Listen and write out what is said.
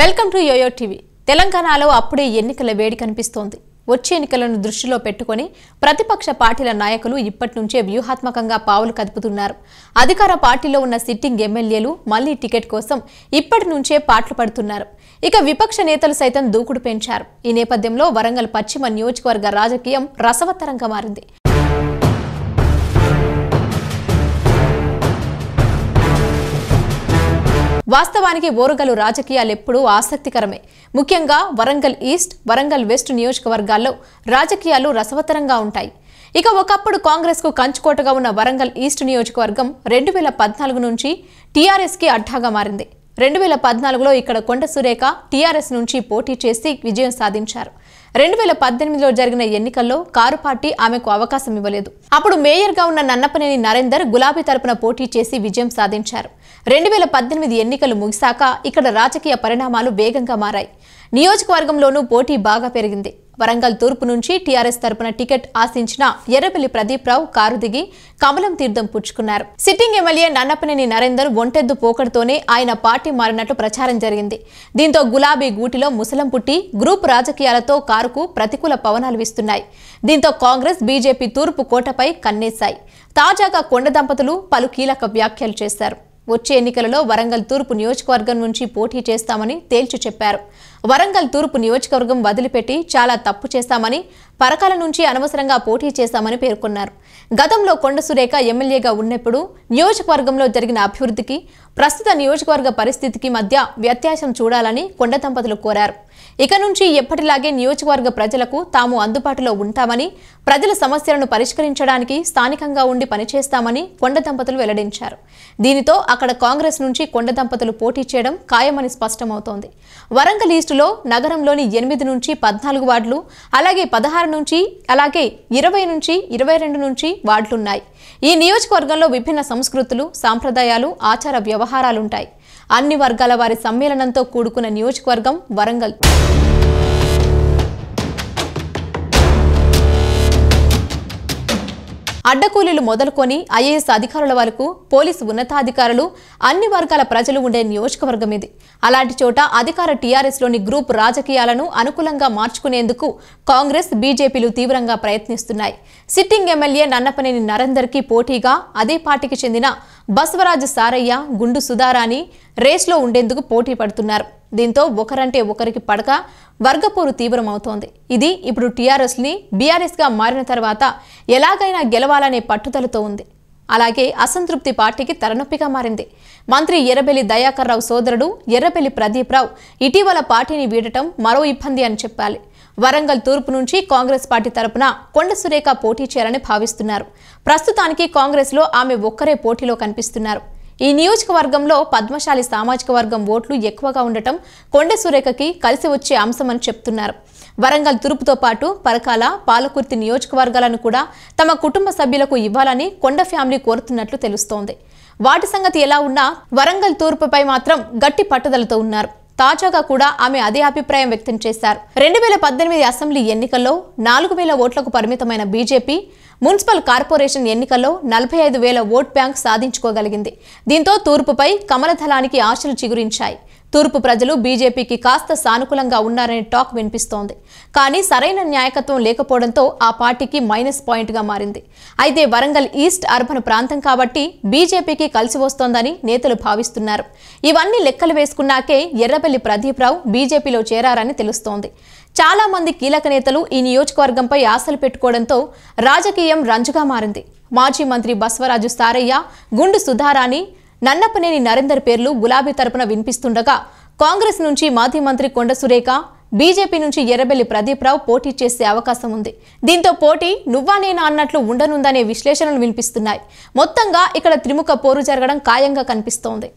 welcome to yo-yo TV తెలంగాణలో అప్పుడే ఎన్నికల వేడి కనిపిస్తోంది వచ్చే ఎన్నికలను దృష్టిలో పెట్టుకుని ప్రతిపక్ష పార్టీల నాయకులు ఇప్పటి నుంచే వ్యూహాత్మకంగా పావులు కదుపుతున్నారు అధికార పార్టీలో ఉన్న సిట్టింగ్ ఎమ్మెల్యేలు మళ్లీ టికెట్ కోసం ఇప్పటి నుంచే పాటలు పడుతున్నారు ఇక విపక్ష నేతలు సైతం దూకుడు పెంచారు ఈ నేపథ్యంలో వరంగల్ పశ్చిమ నియోజకవర్గ రాజకీయం రసవత్తరంగా మారింది వాస్తవానికి ఓరుగలు రాజకీయాలు ఎప్పుడూ ఆసక్తికరమే ముఖ్యంగా వరంగల్ ఈస్ట్ వరంగల్ వెస్ట్ నియోజకవర్గాల్లో రాజకీయాలు రసవతరంగా ఉంటాయి ఇక ఒకప్పుడు కాంగ్రెస్కు కంచుకోటగా ఉన్న వరంగల్ ఈస్ట్ నియోజకవర్గం రెండు వేల పద్నాలుగు నుంచి కి అడ్డాగా మారింది రెండు వేల పద్నాలుగులో ఇక్కడ కొండ సురేఖ టీఆర్ఎస్ నుంచి పోటీ చేసి విజయం సాధించారు రెండు వేల పద్దెనిమిదిలో జరిగిన ఎన్నికల్లో కారు పార్టీ ఆమెకు అవకాశం ఇవ్వలేదు అప్పుడు మేయర్గా ఉన్న నన్నపనేని నరేందర్ గులాబీ తరపున పోటీ చేసి విజయం సాధించారు రెండు వేల పద్దెనిమిది ఎన్నికలు ముగిశాక ఇక్కడ రాజకీయ పరిణామాలు వేగంగా మారాయి నియోజకవర్గంలోనూ పోటీ బాగా పెరిగింది వరంగల్ తూర్పు నుంచి టీఆర్ఎస్ తరపున టికెట్ ఆశించిన ఎర్రబెల్లి ప్రదీప్ రావు కారు దిగి కమలం తీర్థం పుచ్చుకున్నారు సిట్టింగ్ ఎమ్మెల్యే నన్నపనేని నరేందర్ ఒంటెద్దు పోకడతోనే ఆయన పార్టీ మారినట్లు ప్రచారం జరిగింది దీంతో గులాబీ గూటిలో ముసలం పుట్టి గ్రూప్ రాజకీయాలతో కారుకు ప్రతికూల పవనాలు ఇస్తున్నాయి దీంతో కాంగ్రెస్ బీజేపీ తూర్పు కోటపై కన్నేశాయి తాజాగా కొండ దంపతులు పలు కీలక వ్యాఖ్యలు చేశారు వచ్చే ఎన్నికలలో వరంగల్ తూర్పు నియోజకవర్గం నుంచి పోటీ చేస్తామని తేల్చి చెప్పారు వరంగల్ తూర్పు నియోజకవర్గం వదిలిపెట్టి చాలా తప్పు చేశామని పరకాల నుంచి అనవసరంగా పోటీ చేశామని పేర్కొన్నారు గతంలో కొండ సురేఖ ఎమ్మెల్యేగా ఉన్నప్పుడు నియోజకవర్గంలో జరిగిన అభివృద్ధికి ప్రస్తుత నియోజకవర్గ పరిస్థితికి మధ్య వ్యత్యాసం చూడాలని కొండ దంపతులు కోరారు ఇక నుంచి ఎప్పటిలాగే నియోజకవర్గ ప్రజలకు తాము అందుబాటులో ఉంటామని ప్రజల సమస్యలను పరిష్కరించడానికి స్థానికంగా ఉండి పనిచేస్తామని కొండ దంపతులు వెల్లడించారు దీనితో అక్కడ కాంగ్రెస్ నుంచి కొండ దంపతులు పోటీ చేయడం ఖాయమని స్పష్టమవుతోంది వరంగల్ ఈస్ట్ లిస్టులో నగరంలోని ఎనిమిది నుంచి పద్నాలుగు వార్డులు అలాగే పదహారు నుంచి అలాగే ఇరవై నుంచి ఇరవై రెండు నుంచి వార్డులున్నాయి ఈ నియోజకవర్గంలో విభిన్న సంస్కృతులు సాంప్రదాయాలు ఆచార వ్యవహారాలుంటాయి అన్ని వర్గాల వారి సమ్మేళనంతో కూడుకున్న నియోజకవర్గం వరంగల్ అడ్డకూలీలు మొదలుకొని ఐఏఎస్ అధికారుల వరకు పోలీసు ఉన్నతాధికారులు అన్ని వర్గాల ప్రజలు ఉండే నియోజకవర్గం ఇది అలాంటి చోట అధికార టీఆర్ఎస్లోని గ్రూప్ రాజకీయాలను అనుకూలంగా మార్చుకునేందుకు కాంగ్రెస్ బీజేపీలు తీవ్రంగా ప్రయత్నిస్తున్నాయి సిట్టింగ్ ఎమ్మెల్యే నన్నపనేని నరేందర్కి పోటీగా అదే పార్టీకి చెందిన బసవరాజు సారయ్య గుండు సుధారాణి రేస్లో ఉండేందుకు పోటీ పడుతున్నారు దీంతో ఒకరంటే ఒకరికి పడక వర్గపోరు తీవ్రమవుతోంది ఇది ఇప్పుడు టీఆర్ఎస్ని బీఆర్ఎస్గా మారిన తర్వాత ఎలాగైనా గెలవాలనే పట్టుదలతో ఉంది అలాగే అసంతృప్తి పార్టీకి తలనొప్పిగా మారింది మంత్రి ఎర్రబెల్లి దయాకర్రావు సోదరుడు ఎర్రబెల్లి ప్రదీప్ రావు ఇటీవల పార్టీని వీడటం మరో ఇబ్బంది అని చెప్పాలి వరంగల్ తూర్పు నుంచి కాంగ్రెస్ పార్టీ తరపున కొండ సురేఖ పోటీ చేయాలని భావిస్తున్నారు ప్రస్తుతానికి కాంగ్రెస్లో ఆమె ఒక్కరే పోటీలో కనిపిస్తున్నారు ఈ నియోజకవర్గంలో పద్మశాలి సామాజిక వర్గం ఓట్లు ఎక్కువగా ఉండటం కొండ సురేఖకి కలిసి వచ్చే అంశమని చెప్తున్నారు వరంగల్ తూర్పుతో పాటు పరకాల పాలకుర్తి నియోజకవర్గాలను కూడా తమ కుటుంబ సభ్యులకు ఇవ్వాలని కొండ ఫ్యామిలీ కోరుతున్నట్లు తెలుస్తోంది వాటి సంగతి ఎలా ఉన్నా వరంగల్ తూర్పుపై మాత్రం గట్టి పట్టుదలతో ఉన్నారు తాజాగా కూడా ఆమె అదే అభిప్రాయం వ్యక్తం చేశారు రెండు వేల పద్దెనిమిది అసెంబ్లీ ఎన్నికల్లో నాలుగు వేల ఓట్లకు పరిమితమైన బీజేపీ మున్సిపల్ కార్పొరేషన్ ఎన్నికల్లో నలభై ఐదు వేల ఓట్ బ్యాంక్ సాధించుకోగలిగింది దీంతో తూర్పుపై కమలధలానికి ఆశలు చిగురించాయి తూర్పు ప్రజలు బీజేపీకి కాస్త సానుకూలంగా ఉన్నారనే టాక్ వినిపిస్తోంది కానీ సరైన న్యాయకత్వం లేకపోవడంతో ఆ పార్టీకి మైనస్ పాయింట్గా మారింది అయితే వరంగల్ ఈస్ట్ అర్బన్ ప్రాంతం కాబట్టి బీజేపీకి కలిసి వస్తోందని నేతలు భావిస్తున్నారు ఇవన్నీ లెక్కలు వేసుకున్నాకే ఎర్రబెల్లి ప్రదీప్రావు బీజేపీలో చేరారని తెలుస్తోంది చాలా మంది కీలక నేతలు ఈ నియోజకవర్గంపై ఆశలు పెట్టుకోవడంతో రాజకీయం రంజుగా మారింది మాజీ మంత్రి బస్వరాజు సారయ్య గుండు సుధారాణి నన్నపనేని నరేందర్ పేర్లు గులాబీ తరపున వినిపిస్తుండగా కాంగ్రెస్ నుంచి మాజీ మంత్రి కొండ సురేఖ బీజేపీ నుంచి ఎర్రబెల్లి ప్రదీప్ రావు పోటీ చేసే అవకాశం ఉంది దీంతో పోటీ నువ్వా నేను అన్నట్లు ఉండనుందనే విశ్లేషణలు వినిపిస్తున్నాయి మొత్తంగా ఇక్కడ త్రిముఖ పోరు జరగడం ఖాయంగా కనిపిస్తోంది